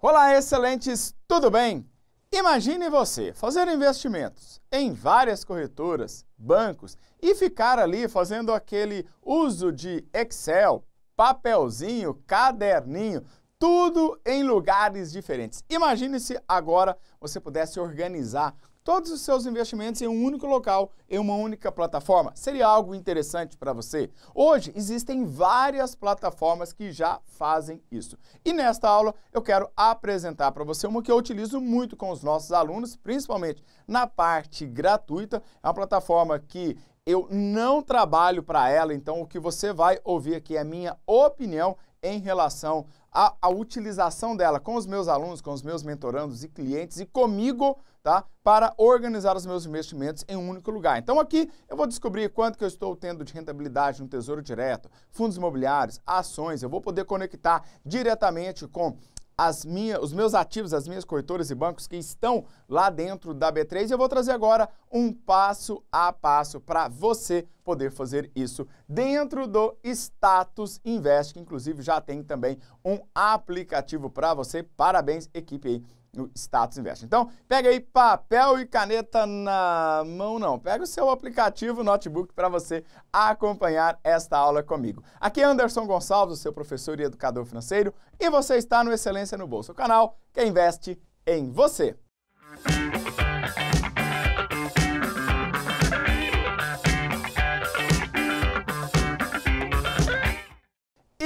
Olá, excelentes, tudo bem? Imagine você fazer investimentos em várias corretoras, bancos e ficar ali fazendo aquele uso de Excel, papelzinho, caderninho, tudo em lugares diferentes. Imagine se agora você pudesse organizar todos os seus investimentos em um único local, em uma única plataforma. Seria algo interessante para você? Hoje existem várias plataformas que já fazem isso. E nesta aula eu quero apresentar para você uma que eu utilizo muito com os nossos alunos, principalmente na parte gratuita. É uma plataforma que eu não trabalho para ela, então o que você vai ouvir aqui é a minha opinião em relação à, à utilização dela com os meus alunos, com os meus mentorandos e clientes e comigo tá? Para organizar os meus investimentos em um único lugar. Então aqui eu vou descobrir quanto que eu estou tendo de rentabilidade no Tesouro Direto, fundos imobiliários, ações, eu vou poder conectar diretamente com as minha, os meus ativos, as minhas corretoras e bancos que estão lá dentro da B3 e eu vou trazer agora um passo a passo para você poder fazer isso dentro do Status Invest, que inclusive já tem também um aplicativo para você. Parabéns, equipe aí no Status Invest. Então, pega aí papel e caneta na mão, não. Pega o seu aplicativo notebook para você acompanhar esta aula comigo. Aqui é Anderson Gonçalves, o seu professor e educador financeiro, e você está no Excelência no Bolso, o canal que investe em você.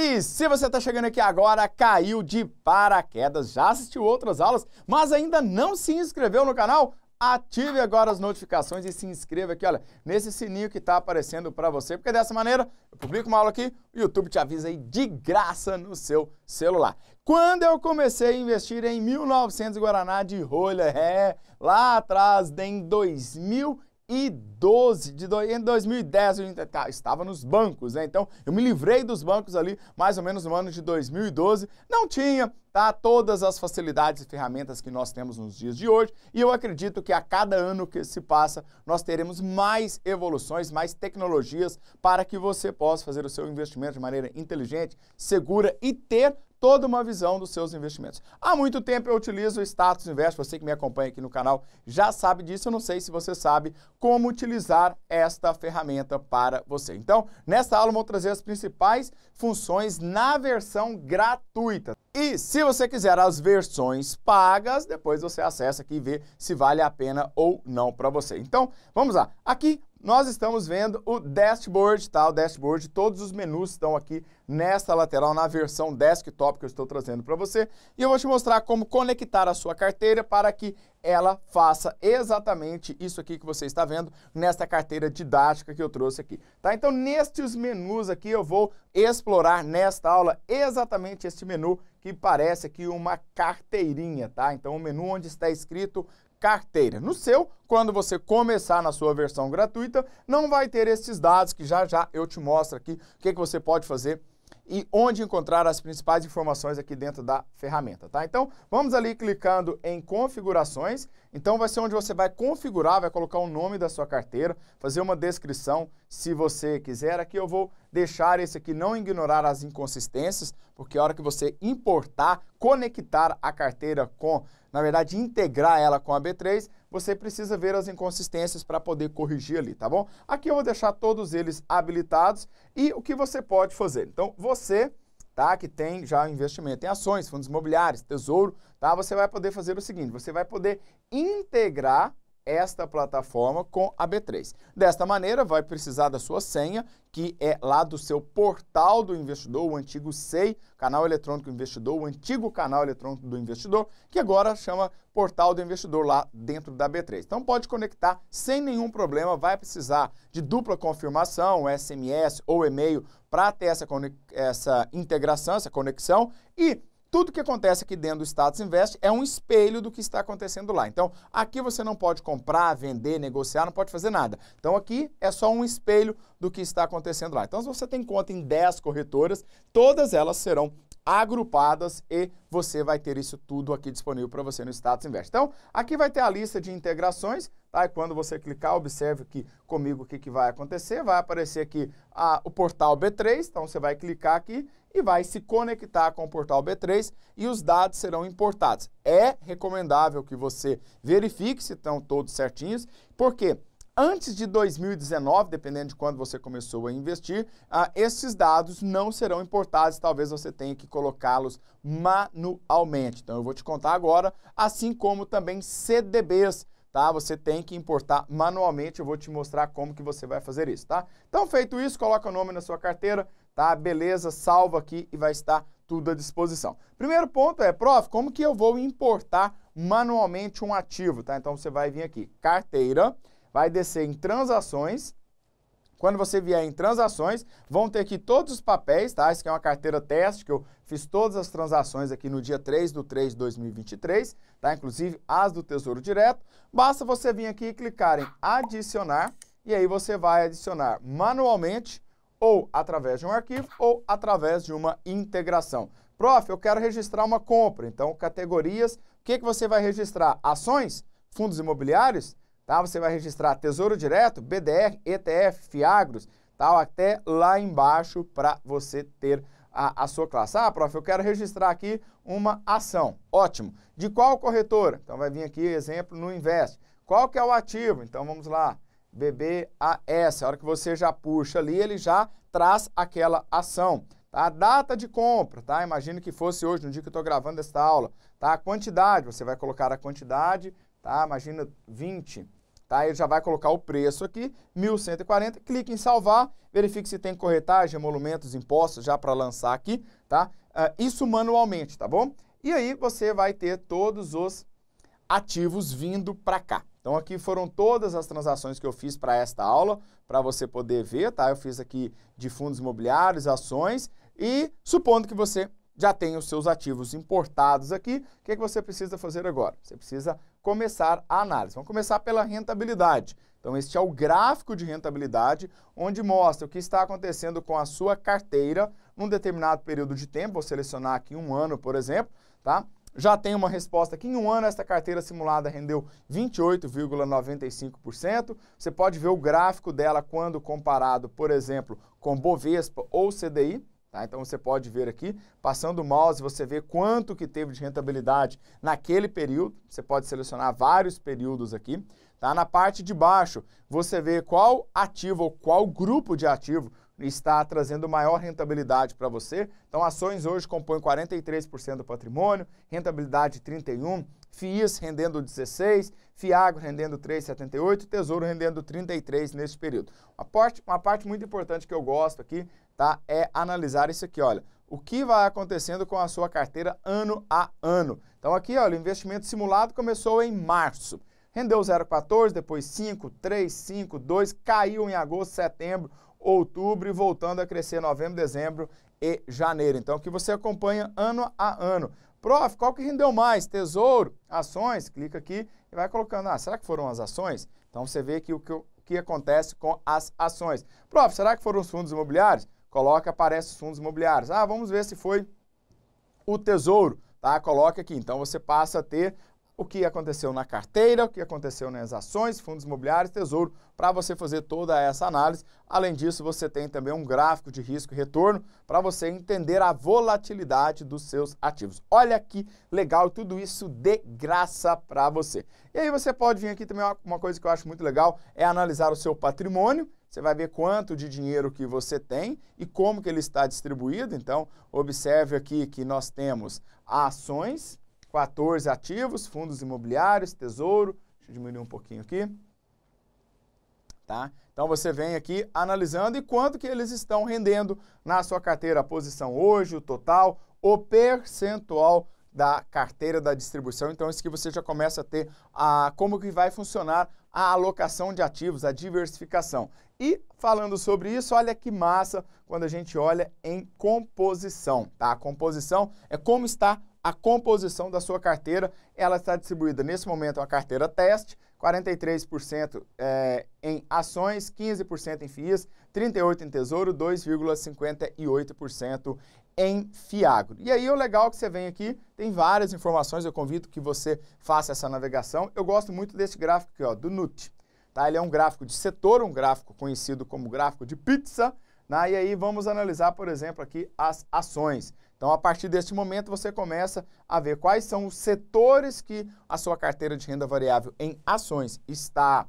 E se você está chegando aqui agora, caiu de paraquedas, já assistiu outras aulas, mas ainda não se inscreveu no canal? Ative agora as notificações e se inscreva aqui, olha, nesse sininho que está aparecendo para você, porque dessa maneira eu publico uma aula aqui, o YouTube te avisa aí de graça no seu celular. Quando eu comecei a investir em 1900 Guaraná de rolha, é, lá atrás, em 2000 2012, de, em 2010 eu tá, estava nos bancos, né? Então eu me livrei dos bancos ali mais ou menos no ano de 2012. Não tinha tá, todas as facilidades e ferramentas que nós temos nos dias de hoje e eu acredito que a cada ano que se passa nós teremos mais evoluções, mais tecnologias para que você possa fazer o seu investimento de maneira inteligente, segura e ter toda uma visão dos seus investimentos. Há muito tempo eu utilizo o Status Invest, você que me acompanha aqui no canal já sabe disso, eu não sei se você sabe como utilizar esta ferramenta para você. Então, nesta aula eu vou trazer as principais funções na versão gratuita. E se você quiser as versões pagas, depois você acessa aqui e vê se vale a pena ou não para você. Então, vamos lá. Aqui nós estamos vendo o dashboard, tá? O dashboard, todos os menus estão aqui nesta lateral, na versão desktop que eu estou trazendo para você. E eu vou te mostrar como conectar a sua carteira para que ela faça exatamente isso aqui que você está vendo nesta carteira didática que eu trouxe aqui. Tá? Então, nestes menus aqui, eu vou explorar nesta aula exatamente este menu que parece aqui uma carteirinha, tá? Então, o menu onde está escrito carteira. No seu, quando você começar na sua versão gratuita, não vai ter esses dados que já já eu te mostro aqui o que, que você pode fazer e onde encontrar as principais informações aqui dentro da ferramenta, tá? Então, vamos ali clicando em configurações. Então, vai ser onde você vai configurar, vai colocar o nome da sua carteira, fazer uma descrição, se você quiser. Aqui eu vou deixar esse aqui, não ignorar as inconsistências, porque a hora que você importar, conectar a carteira com, na verdade, integrar ela com a B3, você precisa ver as inconsistências para poder corrigir ali, tá bom? Aqui eu vou deixar todos eles habilitados e o que você pode fazer. Então, você tá? que tem já investimento em ações, fundos imobiliários, tesouro, tá? você vai poder fazer o seguinte, você vai poder integrar esta plataforma com a B3. Desta maneira, vai precisar da sua senha, que é lá do seu portal do investidor, o antigo SEI, canal eletrônico do investidor, o antigo canal eletrônico do investidor, que agora chama portal do investidor lá dentro da B3. Então pode conectar sem nenhum problema, vai precisar de dupla confirmação, SMS ou e-mail para ter essa, essa integração, essa conexão e tudo que acontece aqui dentro do Status Invest é um espelho do que está acontecendo lá. Então, aqui você não pode comprar, vender, negociar, não pode fazer nada. Então, aqui é só um espelho do que está acontecendo lá. Então, se você tem conta em 10 corretoras, todas elas serão agrupadas e você vai ter isso tudo aqui disponível para você no status invest. Então, aqui vai ter a lista de integrações, tá? E quando você clicar, observe aqui comigo o que, que vai acontecer. Vai aparecer aqui a, o portal B3, então você vai clicar aqui e vai se conectar com o portal B3 e os dados serão importados. É recomendável que você verifique se estão todos certinhos, porque quê? antes de 2019, dependendo de quando você começou a investir, uh, esses dados não serão importados, talvez você tenha que colocá-los manualmente. Então eu vou te contar agora, assim como também CDBs, tá? Você tem que importar manualmente, eu vou te mostrar como que você vai fazer isso, tá? Então feito isso, coloca o nome na sua carteira, tá? Beleza, salva aqui e vai estar tudo à disposição. Primeiro ponto é, prof, como que eu vou importar manualmente um ativo, tá? Então você vai vir aqui, carteira, carteira, vai descer em transações. Quando você vier em transações, vão ter aqui todos os papéis, tá? Isso aqui é uma carteira teste, que eu fiz todas as transações aqui no dia 3 do 3 de 2023, tá? Inclusive as do Tesouro Direto. Basta você vir aqui e clicar em adicionar, e aí você vai adicionar manualmente, ou através de um arquivo, ou através de uma integração. Prof, eu quero registrar uma compra, então categorias, o que, que você vai registrar? Ações? Fundos imobiliários? Tá? Você vai registrar Tesouro Direto, BDR, ETF, Fiagros, tal, até lá embaixo para você ter a, a, sua classe. Ah, prof, eu quero registrar aqui uma ação. Ótimo. De qual corretora? Então vai vir aqui, exemplo, no Invest. Qual que é o ativo? Então vamos lá. BBAS. A hora que você já puxa ali, ele já traz aquela ação. Tá? A data de compra, tá? imagina que fosse hoje, no dia que eu estou gravando esta aula. Tá? A quantidade, você vai colocar a quantidade, tá? Imagina 20 Tá? Ele já vai colocar o preço aqui, 1.140, clique em salvar, verifique se tem corretagem, emolumentos, impostos já para lançar aqui, tá? Uh, isso manualmente, tá bom? E aí você vai ter todos os ativos vindo para cá. Então aqui foram todas as transações que eu fiz para esta aula, para você poder ver, tá? Eu fiz aqui de fundos imobiliários, ações e supondo que você já tem os seus ativos importados aqui, o que, é que você precisa fazer agora? Você precisa começar a análise. Vamos começar pela rentabilidade. Então, este é o gráfico de rentabilidade, onde mostra o que está acontecendo com a sua carteira num determinado período de tempo. Vou selecionar aqui um ano, por exemplo, tá? Já tem uma resposta que em um ano esta carteira simulada rendeu 28,95%. Você pode ver o gráfico dela quando comparado, por exemplo, com Bovespa ou CDI. Tá? Então você pode ver aqui, passando o mouse, você vê quanto que teve de rentabilidade naquele período. Você pode selecionar vários períodos aqui. Tá? Na parte de baixo, você vê qual ativo ou qual grupo de ativo está trazendo maior rentabilidade para você. Então, ações hoje compõem 43% do patrimônio, rentabilidade 31%, FIIs rendendo 16%, FIAGRO rendendo 3,78%, Tesouro rendendo 33% nesse período. Uma parte, uma parte muito importante que eu gosto aqui tá? É analisar isso aqui, olha. O que vai acontecendo com a sua carteira ano a ano. Então aqui, olha, o investimento simulado começou em março. Rendeu 0,14, depois 5, 3, 5, 2, caiu em agosto, setembro, outubro e voltando a crescer novembro, dezembro e janeiro. Então, que você acompanha ano a ano. Prof, qual que rendeu mais? Tesouro, ações? Clica aqui e vai colocando. Ah, será que foram as ações? Então, você vê aqui o que, o que acontece com as ações. Prof, será que foram os fundos imobiliários? coloca, aparece os fundos imobiliários. Ah, vamos ver se foi o tesouro, tá? Coloca aqui. Então você passa a ter o que aconteceu na carteira, o que aconteceu nas ações, fundos imobiliários, tesouro, para você fazer toda essa análise. Além disso, você tem também um gráfico de risco e retorno para você entender a volatilidade dos seus ativos. Olha que legal, tudo isso de graça para você. E aí você pode vir aqui também, uma coisa que eu acho muito legal é analisar o seu patrimônio você vai ver quanto de dinheiro que você tem e como que ele está distribuído. Então, observe aqui que nós temos ações, 14 ativos, fundos imobiliários, tesouro. Deixa eu diminuir um pouquinho aqui. Tá? Então você vem aqui analisando e quanto que eles estão rendendo na sua carteira, a posição hoje, o total, o percentual da carteira da distribuição. Então, isso que você já começa a ter a, como que vai funcionar a alocação de ativos, a diversificação. E falando sobre isso, olha que massa quando a gente olha em composição. Tá? A composição é como está a composição da sua carteira. Ela está distribuída nesse momento uma carteira teste, 43% é, eh, em ações, 15% em FIIs, 38% em tesouro, 2,58% em Fiagro. E aí o legal é que você vem aqui, tem várias informações, eu convido que você faça essa navegação. Eu gosto muito desse gráfico aqui, ó, do NUT. Tá? Ele é um gráfico de setor, um gráfico conhecido como gráfico de pizza. Né? E aí vamos analisar, por exemplo, aqui as ações. Então, a partir deste momento, você começa a ver quais são os setores que a sua carteira de renda variável em ações está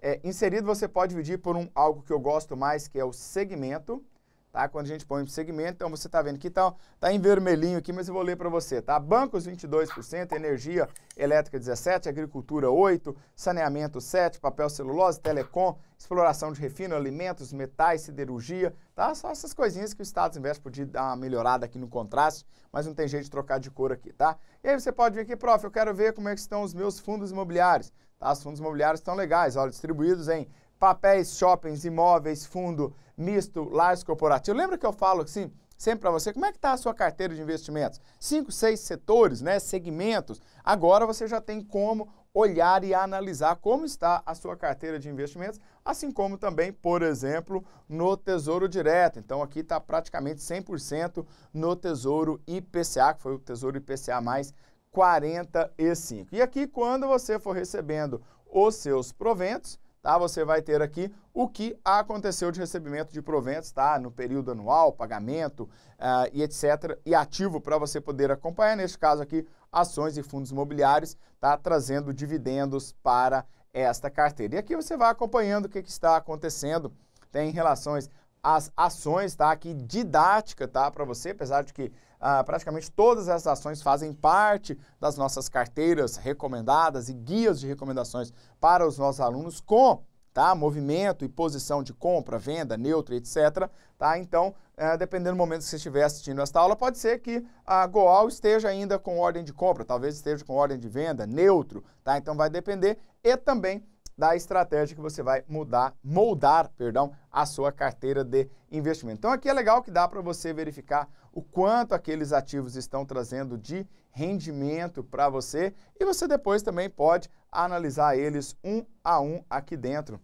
é, inserido. Você pode dividir por um, algo que eu gosto mais, que é o segmento. Tá? Quando a gente põe segmento, então você está vendo que está tá em vermelhinho aqui, mas eu vou ler para você. Tá? Bancos 22%, energia elétrica 17%, agricultura 8%, saneamento 7%, papel celulose, telecom, exploração de refino, alimentos, metais, siderurgia. Tá? Só essas coisinhas que o Estado investe, podia dar uma melhorada aqui no contraste, mas não tem jeito de trocar de cor aqui. Tá? E aí você pode vir aqui, prof, eu quero ver como é que estão os meus fundos imobiliários. Tá? Os fundos imobiliários estão legais, olha, distribuídos em papéis, shoppings, imóveis, fundo misto, large corporativo. Lembra que eu falo assim, sempre para você, como é que está a sua carteira de investimentos? Cinco, seis setores, né, segmentos. Agora você já tem como olhar e analisar como está a sua carteira de investimentos, assim como também, por exemplo, no Tesouro Direto. Então aqui está praticamente 100% no Tesouro IPCA, que foi o Tesouro IPCA mais 45. E aqui, quando você for recebendo os seus proventos, tá? Você vai ter aqui o que aconteceu de recebimento de proventos, tá? No período anual, pagamento uh, e etc. E ativo para você poder acompanhar, neste caso aqui, ações e fundos imobiliários, tá? Trazendo dividendos para esta carteira. E aqui você vai acompanhando o que, que está acontecendo, tem relações às ações, tá? Aqui didática, tá? Para você, apesar de que ah, praticamente todas essas ações fazem parte das nossas carteiras recomendadas e guias de recomendações para os nossos alunos com tá? movimento e posição de compra, venda, neutra, etc. Tá? Então, é, dependendo do momento que você estiver assistindo esta aula, pode ser que a Goal esteja ainda com ordem de compra, talvez esteja com ordem de venda, neutro. Tá? Então, vai depender e também da estratégia que você vai mudar, moldar, perdão, a sua carteira de investimento. Então aqui é legal que dá para você verificar o quanto aqueles ativos estão trazendo de rendimento para você e você depois também pode analisar eles um a um aqui dentro,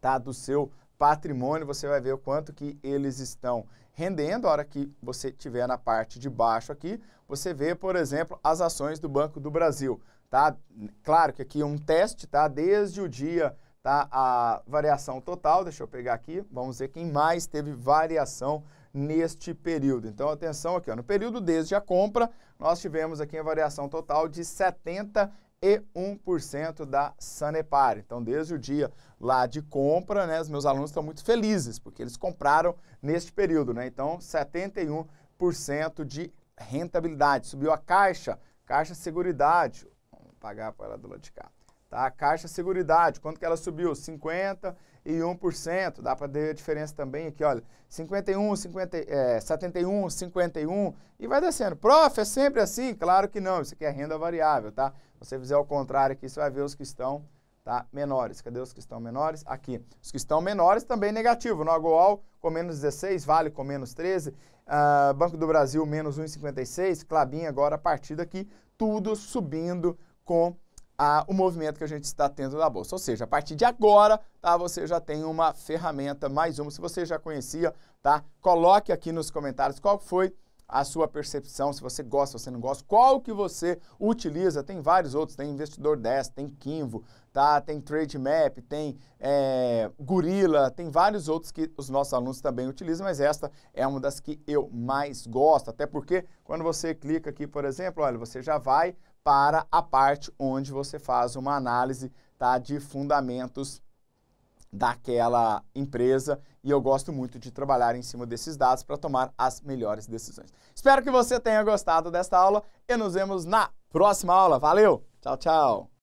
tá, do seu patrimônio, você vai ver o quanto que eles estão rendendo. A hora que você tiver na parte de baixo aqui, você vê, por exemplo, as ações do Banco do Brasil tá? Claro que aqui é um teste, tá? Desde o dia, tá? A variação total, deixa eu pegar aqui, vamos ver quem mais teve variação neste período. Então, atenção aqui, ó, no período desde a compra, nós tivemos aqui a variação total de 71% e da Sanepar. Então, desde o dia lá de compra, né, os meus alunos estão muito felizes, porque eles compraram neste período, né? Então, 71% de rentabilidade. Subiu a Caixa, Caixa Seguridade, pagar para ela do lado de cá. Tá? Caixa Seguridade, quanto que ela subiu? 51%. Dá para ver a diferença também aqui, olha. 51, 50, é, 71, 51 e vai descendo. Prof, é sempre assim? Claro que não, isso aqui é renda variável, tá? Se você fizer o contrário aqui, você vai ver os que estão tá? menores. Cadê os que estão menores? Aqui. Os que estão menores também negativo. No Agual com menos 16, Vale com menos 13, uh, ah, Banco do Brasil menos 1,56, Clabin agora a partir daqui, tudo subindo com a, o movimento que a gente está tendo na bolsa. Ou seja, a partir de agora, tá, você já tem uma ferramenta, mais uma. Se você já conhecia, tá, coloque aqui nos comentários qual foi a sua percepção, se você gosta, se você não gosta, qual que você utiliza. Tem vários outros, tem Investidor 10, tem Kimvo, tá? tem Trade Map, tem é, Gorila, tem vários outros que os nossos alunos também utilizam, mas esta é uma das que eu mais gosto, até porque quando você clica aqui, por exemplo, olha, você já vai para a parte onde você faz uma análise tá, de fundamentos daquela empresa e eu gosto muito de trabalhar em cima desses dados para tomar as melhores decisões. Espero que você tenha gostado desta aula e nos vemos na próxima aula. Valeu! Tchau, tchau!